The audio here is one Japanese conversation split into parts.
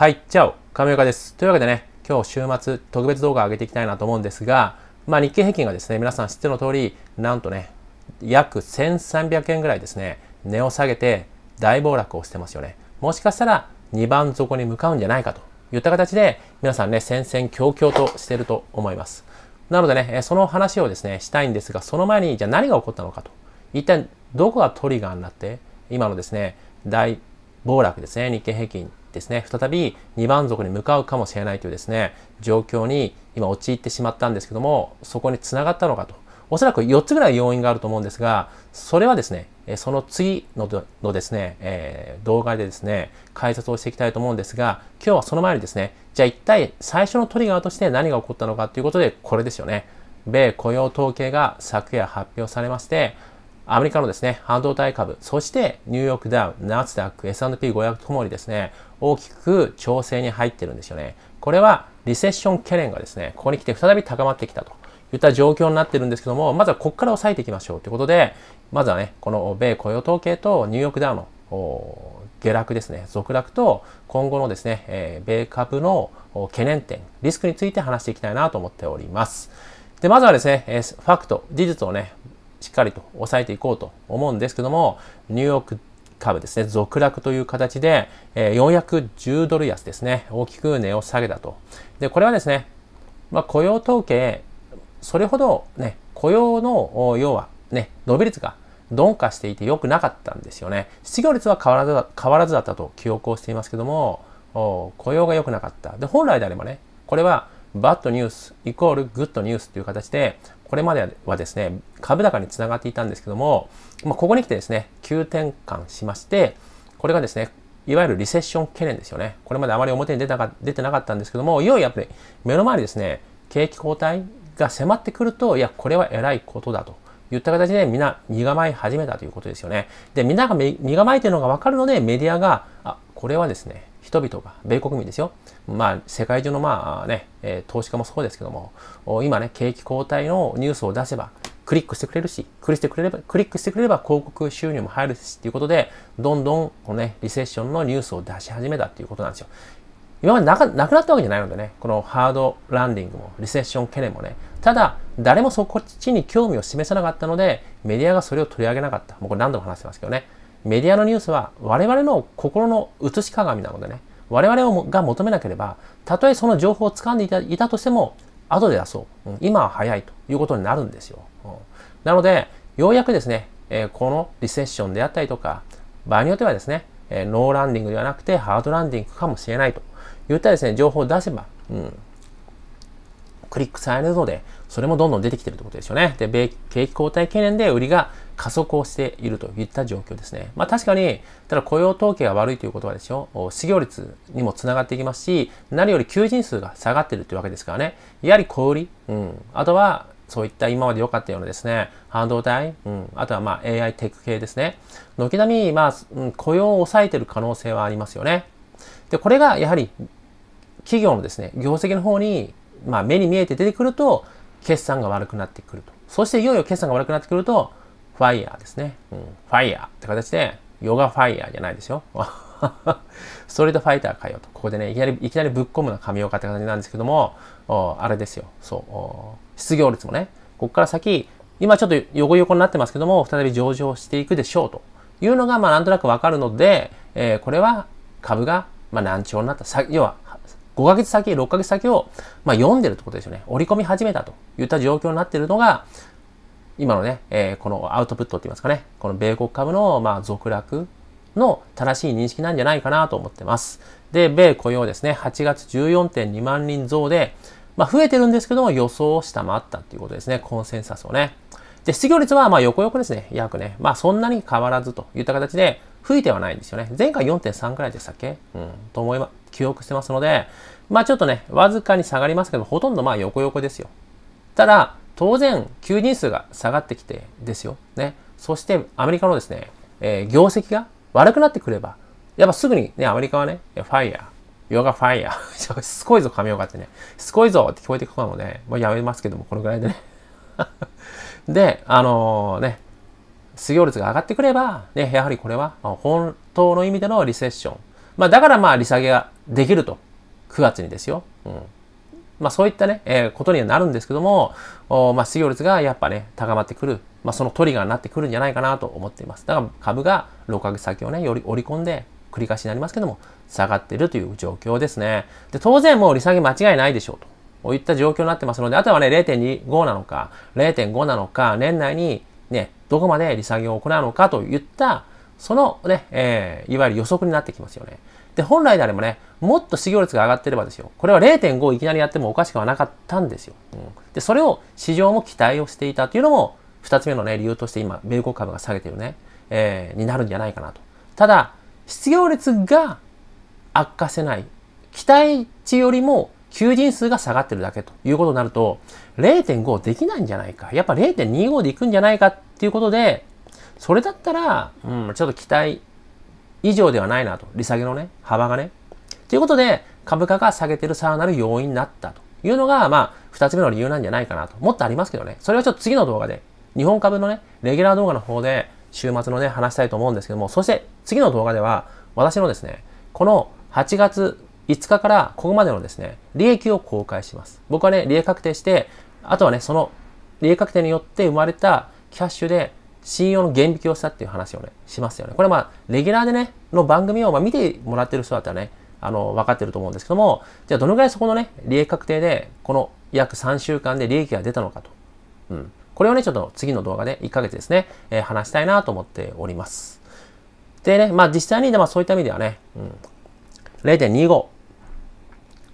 はい、チャオ、亀岡です。というわけでね、今日週末特別動画上げていきたいなと思うんですが、まあ日経平均がですね、皆さん知っての通り、なんとね、約1300円ぐらいですね、値を下げて大暴落をしてますよね。もしかしたら2番底に向かうんじゃないかといった形で、皆さんね、戦々恐々としてると思います。なのでね、その話をですね、したいんですが、その前に、じゃあ何が起こったのかと。一体どこがトリガーになって、今のですね、大暴落ですね、日経平均ですね、再び2番族に向かうかもしれないというですね、状況に今陥ってしまったんですけども、そこにつながったのかと。おそらく4つぐらい要因があると思うんですが、それはですね、その次ののですね、えー、動画でですね、解説をしていきたいと思うんですが、今日はその前にですね、じゃあ一体最初のトリガーとして何が起こったのかということで、これですよね。米雇用統計が昨夜発表されまして、アメリカのですね、半導体株、そしてニューヨークダウン、ナスダック、S&P500 ともにですね、大きく調整に入ってるんですよね。これはリセッション懸念がですね、ここに来て再び高まってきたといった状況になってるんですけども、まずはここから抑えていきましょうということで、まずはね、この米雇用統計とニューヨークダウンの下落ですね、続落と今後のですね、えー、米株の懸念点、リスクについて話していきたいなと思っております。で、まずはですね、ファクト、事実をね、しっかりと抑えていこうと思うんですけども、ニューヨーク株ですね、続落という形で、え410ドル安ですね、大きく値を下げたと。で、これはですね、まあ、雇用統計、それほどね、雇用の、要はね、伸び率が鈍化していて良くなかったんですよね。失業率は変わらず変わらずだったと記憶をしていますけども、雇用が良くなかった。で、本来であればね、これはバッドニュースイコールグッドニュースという形で、これまではですね、株高につながっていたんですけども、まあ、ここに来てですね、急転換しまして、これがですね、いわゆるリセッション懸念ですよね。これまであまり表に出たか出てなかったんですけども、いよいよやっぱり目の前にですね、景気後退が迫ってくると、いや、これは偉いことだと。言った形でみんな身構え始めたということですよね。で、みんなが身構えてるのがわかるので、メディアが、あ、これはですね、人々が、米国民ですよ。まあ、世界中のまあね、え投資家もそうですけども、今ね、景気後退のニュースを出せば、クリックしてくれるし、クリしてくれれば、クリックしてくれれば広告収入も入るし、ということで、どんどんこのね、リセッションのニュースを出し始めたっていうことなんですよ。今までなくなったわけじゃないのでね、このハードランディングもリセッション懸念もね、ただ、誰もそこっちに興味を示さなかったので、メディアがそれを取り上げなかった。もうこれ何度も話してますけどね、メディアのニュースは我々の心の映し鏡なのでね、我々が求めなければ、たとえその情報を掴んでいたいたとしても、後で出そう、うん。今は早いということになるんですよ。うん、なので、ようやくですね、えー、このリセッションであったりとか、場合によってはですね、えー、ノーランディングではなくてハードランディングかもしれないといったですね、情報を出せば、うん、クリックされるので、それもどんどん出てきてるってことですよね。で、米景気後退懸念で売りが加速をしているといった状況ですね。まあ確かに、ただ雇用統計が悪いということはですよ、失業率にもつながっていきますし、何より求人数が下がってるというわけですからね。やはり小売り、うん。あとは、そういった今まで良かったようなですね、半導体、うん、あとはまあ AI テック系ですね。軒並み、まあ、うん、雇用を抑えてる可能性はありますよね。で、これがやはり企業のですね、業績の方にまあ、目に見えて出てくると、決算が悪くなってくると。そしていよいよ決算が悪くなってくると、ファイヤーですね。うん、ファイヤーって形で、ヨガファイヤーじゃないですよ。ストリートファイターかよと。ここでね、いきなり、いきなりぶっ込むな神岡って形なんですけども、あれですよ。そう。失業率もね、ここから先、今ちょっと横横になってますけども、再び上場していくでしょうというのが、まあなんとなくわかるので、えー、これは株が、まあ難聴になった。要は5ヶ月先、6ヶ月先を、まあ、読んでるってことですよね。織り込み始めたといった状況になっているのが、今のね、えー、このアウトプットって言いますかね、この米国株の、まあ、続落の正しい認識なんじゃないかなと思ってます。で、米雇用ですね、8月14.2万人増で、まあ、増えてるんですけども、予想を下回ったっていうことですね、コンセンサスをね。で、失業率は、ま横横ですね、約ね。まあ、そんなに変わらずといった形で、増えてはないんですよね。前回4.3くらいでしたっけうん、と思います。記憶してますので、まあちょっとね、わずかに下がりますけど、ほとんどまあ横横ですよ。ただ、当然、求人数が下がってきてですよ。ね。そして、アメリカのですね、えー、業績が悪くなってくれば、やっぱすぐにね、アメリカはね、ファイヤー、ヨガファイヤー。すごいぞ、神岡ってね。すごいぞって聞こえてくるので、もうやめますけども、このぐらいでね。で、あのー、ね、失業率が上がってくれば、ね、やはりこれは、本当の意味でのリセッション。まあ、だからまあ、利下げができると。9月にですよ。うん。まあそういったね、えー、ことにはなるんですけども、おまあ失業率がやっぱね、高まってくる。まあそのトリガーになってくるんじゃないかなと思っています。だから株が6ヶ月先をね、より織り込んで、繰り返しになりますけども、下がっているという状況ですね。で、当然もう利下げ間違いないでしょうと。こういった状況になってますので、あとはね、0.25なのか、0.5なのか、年内にね、どこまで利下げを行うのかといった、そのね、えー、いわゆる予測になってきますよね。で、本来であればね、もっと失業率が上がってればですよ。これは0.5いきなりやってもおかしくはなかったんですよ。うん、で、それを市場も期待をしていたというのも、2つ目のね、理由として今、米国株が下げてるね、えー、になるんじゃないかなと。ただ、失業率が悪化せない。期待値よりも求人数が下がってるだけということになると、0.5できないんじゃないか。やっぱ0.25でいくんじゃないかっていうことで、それだったら、うん、ちょっと期待以上ではないなと、利下げのね、幅がね。ということで、株価が下げてるさらなる要因になったというのが、まあ、二つ目の理由なんじゃないかなと。もっとありますけどね。それはちょっと次の動画で、日本株のね、レギュラー動画の方で、週末のね、話したいと思うんですけども、そして次の動画では、私のですね、この8月5日からここまでのですね、利益を公開します。僕はね、利益確定して、あとはね、その利益確定によって生まれたキャッシュで信用の減引きをしたっていう話をね、しますよね。これまあ、レギュラーでね、の番組をま見てもらってる人だったらね、あの、分かってると思うんですけども、じゃあどのぐらいそこのね、利益確定で、この約3週間で利益が出たのかと。うん。これをね、ちょっと次の動画で1ヶ月ですね、えー、話したいなと思っております。でね、まあ実際に、まあそういった意味ではね、うん、0.25。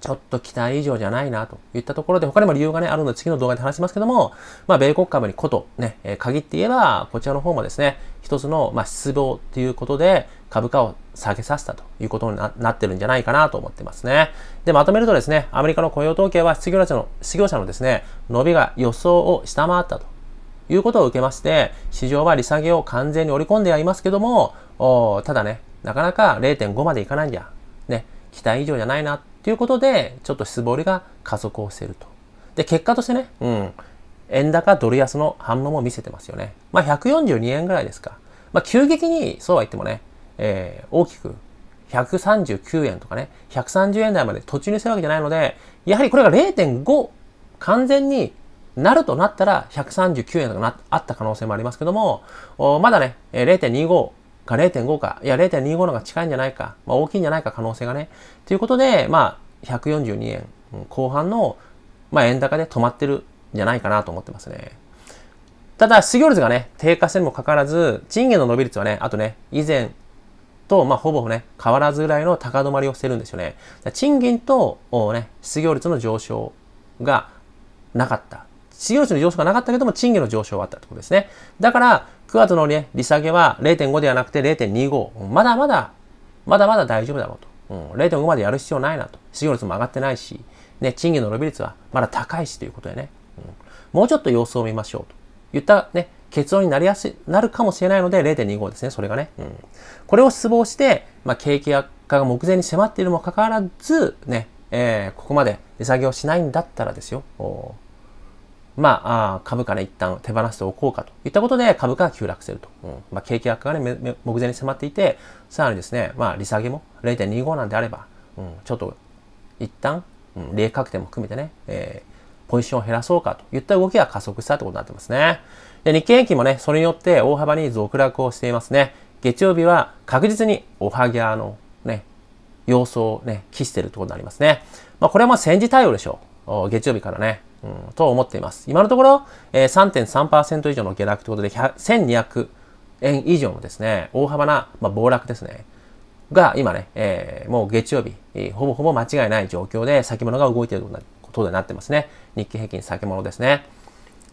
ちょっと期待以上じゃないなといったところで、他にも理由がね、あるので次の動画で話しますけども、まあ、米国株にこと、ね、えー、限って言えば、こちらの方もですね、一つの、まあ、失望ということで、株価を下げさせたということになってるんじゃないかなと思ってますね。で、まとめるとですね、アメリカの雇用統計は失業者の、失業者のですね、伸びが予想を下回ったということを受けまして、市場は利下げを完全に織り込んではいますけども、おただね、なかなか0.5までいかないんじゃ、ね、期待以上じゃないなということで、ちょっと失望りが加速をしていると。で、結果としてね、うん、円高ドル安の反応も見せてますよね。まあ、142円ぐらいですか。まあ、急激に、そうは言ってもね、えー、大きく139円とかね、130円台まで途中にするわけじゃないので、やはりこれが0.5完全になるとなったら139円とかなあった可能性もありますけども、まだね、0.25か0.5か、いや0.25のが近いんじゃないか、まあ、大きいんじゃないか可能性がね。ということで、まあ、142円後半の、まあ、円高で止まってるんじゃないかなと思ってますね。ただ、失業率がね、低下してもかかわらず、賃金の伸び率はね、あとね、以前と、まあ、ほぼね、変わらずぐらいの高止まりをしてるんですよね。賃金と、ね、失業率の上昇がなかった。失業率の上昇がなかったけども、賃金の上昇はあったってことですね。だから、9月のね、利下げは0.5ではなくて0.25。まだまだ、まだまだ大丈夫だろうと。うん、0.5までやる必要ないなと。失業率も上がってないし、ね、賃金の伸び率はまだ高いしということでね、うん、もうちょっと様子を見ましょうと言ったね、結論になりやすい、なるかもしれないので0.25ですね、それがね。うん、これを失望して、まあ、景気悪化が目前に迫っているにもかかわらず、ね、えー、ここまで値下げをしないんだったらですよ。まあ、あ株価ね、一旦手放しておこうかといったことで株価が急落すると。うん、まあ、景気悪化がね、目前に迫っていて、さらにですね、まあ、利下げも0.25なんであれば、うん、ちょっと、一旦、うん、霊確定も含めてね、えー、ポジションを減らそうかといった動きが加速したってことになってますね。で、日経平均もね、それによって大幅に続落をしていますね。月曜日は確実におはぎゃのね、様相をね、期してるとことになりますね。まあ、これはまあ戦時対応でしょう。月曜日からね。うん、と思っています。今のところ、えー、3.3%以上の下落ということで、1200円以上のですね、大幅な、まあ、暴落ですね。が、今ね、えー、もう月曜日、えー、ほぼほぼ間違いない状況で先物が動いていることになってますね。日経平均先物ですね。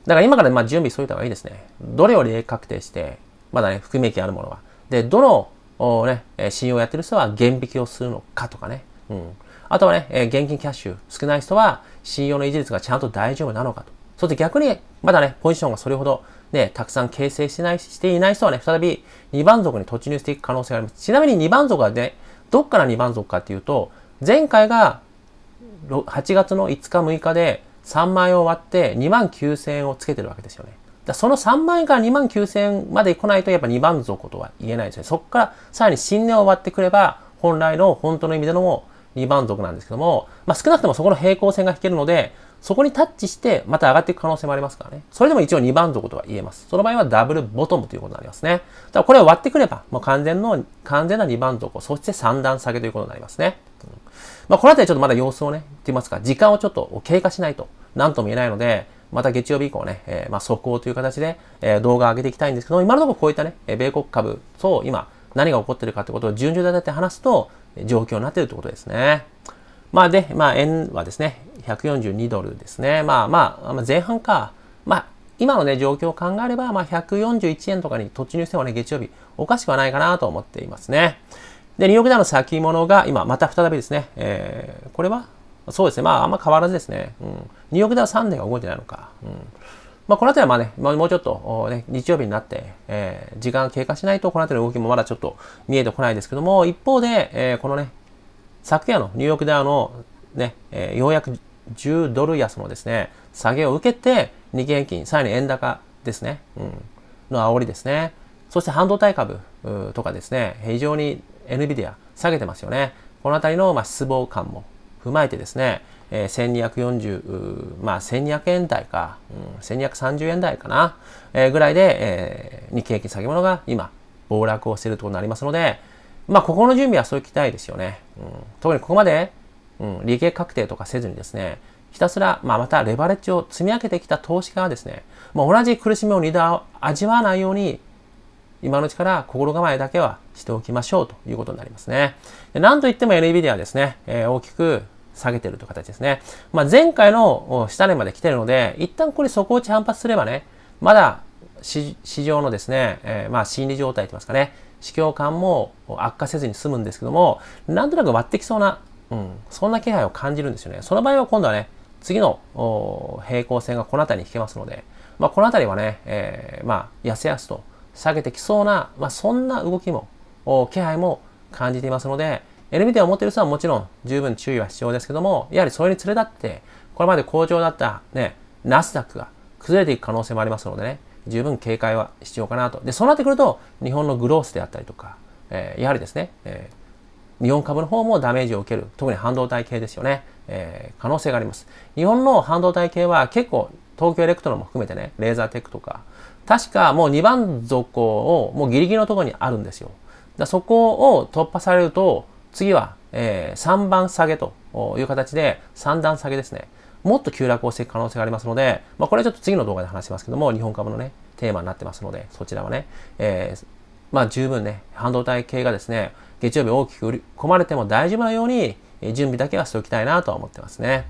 だから今からまあ準備しといた方がいいですね。どれを利益確定して、まだね、含み益あるものは。で、どの、ね、信用をやってる人は減引きをするのかとかね。うん。あとはね、えー、現金キャッシュ少ない人は信用の維持率がちゃんと大丈夫なのかと。そして逆に、まだね、ポジションがそれほどね、たくさん形成してないしていない人はね、再び2番族に突入していく可能性があります。ちなみに2番族はね、どっから2番族かっていうと、前回が8月の5日6日で3万円を割って2万9000円をつけてるわけですよね。だその3万円から2万9000円まで来ないとやっぱ2番族とは言えないですね。そこからさらに新年を割ってくれば、本来の本当の意味での二番族なんですけども、まあ、少なくともそこの平行線が引けるので、そこにタッチして、また上がっていく可能性もありますからね。それでも一応2番底とは言えます。その場合はダブルボトムということになりますね。だからこれを割ってくれば、もう完全の、完全な2番底、そして3段下げということになりますね。うん、まあ、このあたりちょっとまだ様子をね、って言いますか、時間をちょっと経過しないと、なんとも言えないので、また月曜日以降ね、えー、まあ速報という形で、えー、動画を上げていきたいんですけど、今のところこういったね、米国株と今、何が起こってるかということを順序立って話すと、状況になっているということですね。まあで、まあ円はですね、142ドルですね。まあまあ、まあ、前半か。まあ今のね、状況を考えれば、まあ141円とかに突入してもね、月曜日、おかしくはないかなと思っていますね。で、ニューヨークダウの先物が今、また再びですね、えー、これはそうですね、まああんま変わらずですね、うん、ニューヨークダウ3年が動いてないのか。うんまあ、この辺りはまあね、もうちょっと、ね、日曜日になって、えー、時間経過しないと、この辺りの動きもまだちょっと見えてこないですけども、一方で、えー、このね、昨夜のニューヨークダウのね、えー、ようやく10ドル安のですね、下げを受けて、日経平均、さらに円高ですね、うん、の煽りですね。そして半導体株とかですね、非常に NVIDIA 下げてますよね。この辺りのまあ失望感も踏まえてですね、えー、1240、まあ1200円台か、うん、1230円台かな、えー、ぐらいで、えー、日経平均先物が今、暴落をしているところになりますので、まあここの準備はそういきたいですよね。うん、特にここまで、うん、利益確定とかせずにですね、ひたすら、まあ、またレバレッジを積み上げてきた投資家はですね、もう同じ苦しみを二度味わわないように、今のうちから心構えだけはしておきましょうということになりますね。なんといっても NAB ではですね、えー、大きく下げてるという形ですね。まあ、前回の下値まで来てるので、一旦これ底打ち反発すればね、まだ市場のですね、えー、まあ心理状態といいますかね、市況感も悪化せずに済むんですけども、なんとなく割ってきそうな、うん、そんな気配を感じるんですよね。その場合は今度はね、次の平行線がこの辺りに引けますので、まあ、この辺りはね、えー、まあ、やすやすと下げてきそうな、まあ、そんな動きも、気配も感じていますので、LBD を持っている人はもちろん十分注意は必要ですけども、やはりそれに連れ立って、これまで好調だったね、ナスダックが崩れていく可能性もありますのでね、十分警戒は必要かなと。で、そうなってくると、日本のグロースであったりとか、えー、やはりですね、えー、日本株の方もダメージを受ける、特に半導体系ですよね、えー、可能性があります。日本の半導体系は結構、東京エレクトロも含めてね、レーザーテックとか、確かもう2番底をもうギリギリのところにあるんですよ。だそこを突破されると、次は、えー、3番下げという形で3段下げですね。もっと急落をしていく可能性がありますので、まあ、これはちょっと次の動画で話しますけども、日本株のね、テーマになってますので、そちらはね、えー、まあ十分ね、半導体系がですね、月曜日大きく売り込まれても大丈夫なように、準備だけはしておきたいなとは思ってますね。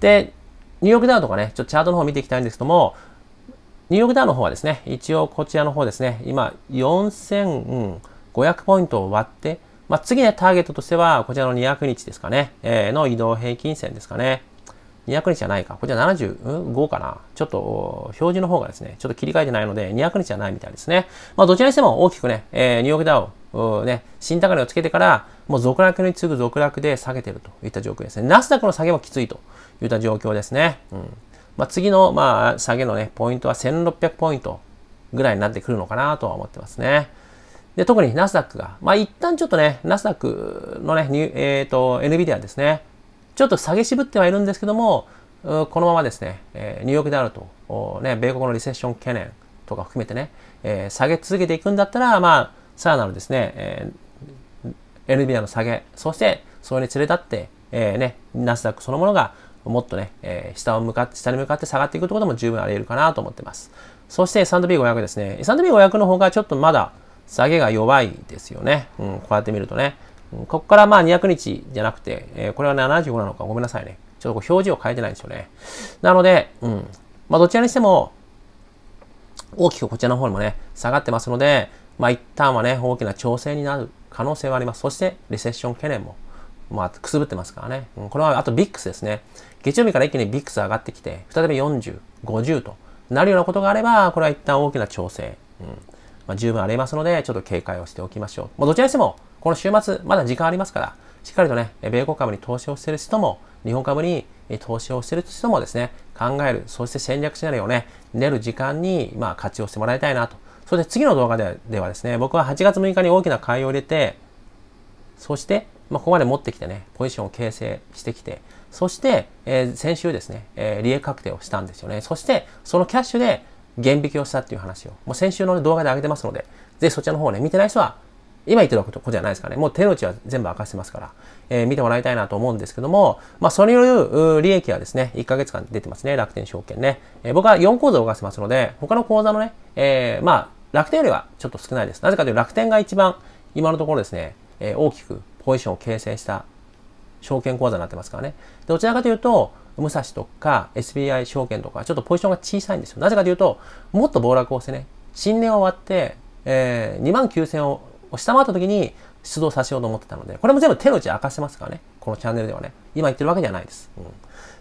で、ニューヨークダウンとかね、ちょっとチャートの方見ていきたいんですけども、ニューヨークダウンの方はですね、一応こちらの方ですね、今4500ポイントを割って、まあ、次ね、ターゲットとしては、こちらの200日ですかね、えー、の移動平均線ですかね。200日じゃないか。こちら75かな。ちょっと、表示の方がですね、ちょっと切り替えてないので、200日じゃないみたいですね。まあ、どちらにしても大きくね、えー、ニューヨークダウン、ね、新高値をつけてから、もう続落に次ぐ続落で下げてるといった状況ですね。ナスダックの下げもきついといった状況ですね。うん。まあ、次の、まあ、下げのね、ポイントは1600ポイントぐらいになってくるのかなとは思ってますね。で、特にナスダックが、まあ一旦ちょっとね、ナスダックのね、えっ、ー、と、NVIDIA ですね、ちょっと下げ渋ってはいるんですけども、このままですね、えー、ニューヨークであると、ね、米国のリセッション懸念とか含めてね、えー、下げ続けていくんだったら、まあ、さらなるですね、えー、NVIDIA の下げ、そして、それに連れ立って、えー、ね、ナスダックそのものが、もっとね、えー、下を向かって、下に向かって下がっていくということも十分あり得るかなと思ってます。そして S&P500 ですね。S&P500 の方がちょっとまだ、下げが弱いですよね。うん、こうやって見るとね。うん、ここからまあ200日じゃなくて、えー、これは75なのか、ごめんなさいね。ちょっとこう表示を変えてないんですよね。なので、うん。まあ、どちらにしても、大きくこちらの方にもね、下がってますので、まあ、一旦はね、大きな調整になる可能性はあります。そして、リセッション懸念も、まあ、くすぶってますからね。うん、これは、あとビックスですね。月曜日から一気にビックス上がってきて、再び40、50となるようなことがあれば、これは一旦大きな調整。うんまあ、十分ありますので、ちょっと警戒をしておきましょう。もうどちらにしても、この週末、まだ時間ありますから、しっかりとね、米国株に投資をしている人も、日本株に投資をしている人もですね、考える、そして戦略シナリオをね、練る時間に、まあ、活用してもらいたいなと。そして次の動画でではですね、僕は8月6日に大きな買いを入れて、そして、まあ、ここまで持ってきてね、ポジションを形成してきて、そして、えー、先週ですね、えー、利益確定をしたんですよね。そして、そのキャッシュで、減引きをしたっていう話を、もう先週の、動画で上げてますので、ぜひそちらの方ね、見てない人は、今言ってることじゃないですかね。もう手の内は全部明かしてますから、えー、見てもらいたいなと思うんですけども、まあ、それによる利益はですね、1ヶ月間出てますね、楽天証券ね。えー、僕は4口座を動かしてますので、他の口座のね、えー、まあ、楽天よりはちょっと少ないです。なぜかというと楽天が一番、今のところですね、え大きくポジションを形成した証券口座になってますからね。どちらかというと、武蔵とか SBI 証券とか、ちょっとポジションが小さいんですよ。なぜかというと、もっと暴落をしてね、新年を終わって、えー、2万9000を下回った時に出動させようと思ってたので、これも全部手の内明かせますからね。このチャンネルではね。今言ってるわけではないです。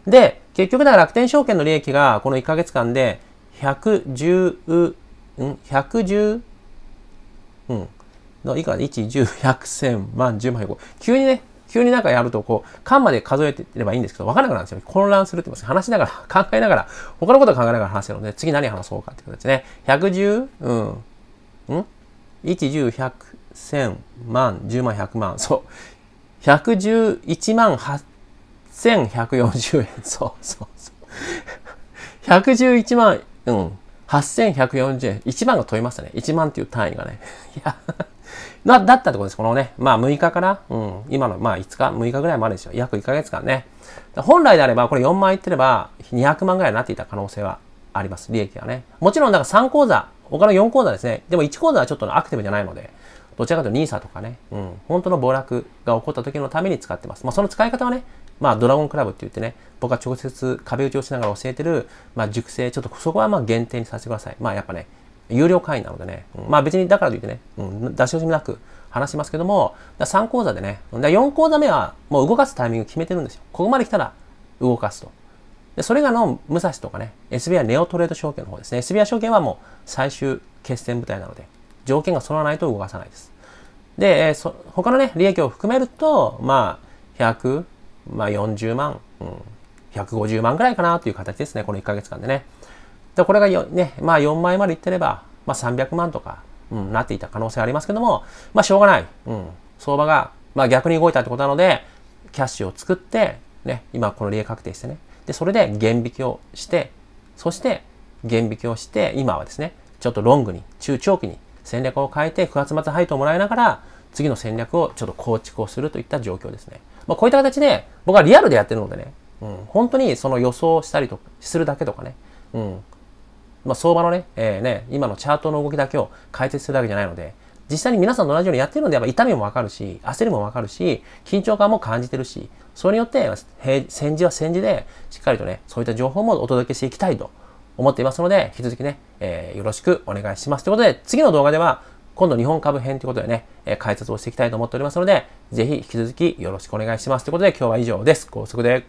うん、で、結局だから楽天証券の利益がこの1ヶ月間で110、うん、110、うん、の、いくら ?1、10、100、1000、万、10万、1急にね、急になんかやると、こう、間まで数えてればいいんですけど、わからなくなるんですよ。混乱するって言います。話しながら、考えながら、他のこと考えながら話してるので、次何話そうかってことですね。110、うん。ん ?1、10、100、1000、万、10万、100万。そう。111万8140円。そうそうそう。111万、うん。8140円。1万が問いましたね。1万っていう単位がね。いやだ、だったってことです。このね、まあ6日から、うん、今の、まあ5日、6日ぐらいまでですよ。約1ヶ月間ね。本来であれば、これ4万いってれば、200万ぐらいになっていた可能性はあります。利益はね。もちろん、だから3講座、他の4講座ですね。でも1講座はちょっとアクティブじゃないので、どちらかというと NISA とかね、うん、本当の暴落が起こった時のために使ってます。まあその使い方はね、まあドラゴンクラブって言ってね、僕は直接壁打ちをしながら教えてる、まあ熟成、ちょっとそこはまあ限定にさせてください。まあやっぱね、有料会員なのでね、まあ別にだからといってね、うん、出し惜しみなく話しますけども、3講座でね、4講座目はもう動かすタイミング決めてるんですよ。ここまで来たら動かすと。で、それがの、武蔵とかね、SBI ネオトレード証券の方ですね。SBI 証券はもう最終決戦部隊なので、条件が揃わないと動かさないです。で、えー、そ他のね、利益を含めると、まあ、100、まあ40万、うん、150万ぐらいかなという形ですね、この1ヶ月間でね。で、これが4、ね、まあ4枚までいってれば、まあ300万とか、うん、なっていた可能性ありますけども、まあしょうがない。うん、相場が、まあ逆に動いたってことなので、キャッシュを作って、ね、今この利益確定してね。で、それで減引きをして、そして減引きをして、今はですね、ちょっとロングに、中長期に戦略を変えて、9月末配当をもらいながら、次の戦略をちょっと構築をするといった状況ですね。まあ、こういった形で、僕はリアルでやってるのでね、うん、本当にその予想したりとか、するだけとかね、うん、まあ、相場のね、えー、ね、今のチャートの動きだけを解説するわけじゃないので、実際に皆さんと同じようにやってるので、やっぱ痛みもわかるし、焦りもわかるし、緊張感も感じてるし、それによって、戦時は戦時で、しっかりとね、そういった情報もお届けしていきたいと思っていますので、引き続きね、えー、よろしくお願いします。ということで、次の動画では、今度日本株編ということでね、えー、解説をしていきたいと思っておりますので、ぜひ引き続きよろしくお願いします。ということで、今日は以上です。高速で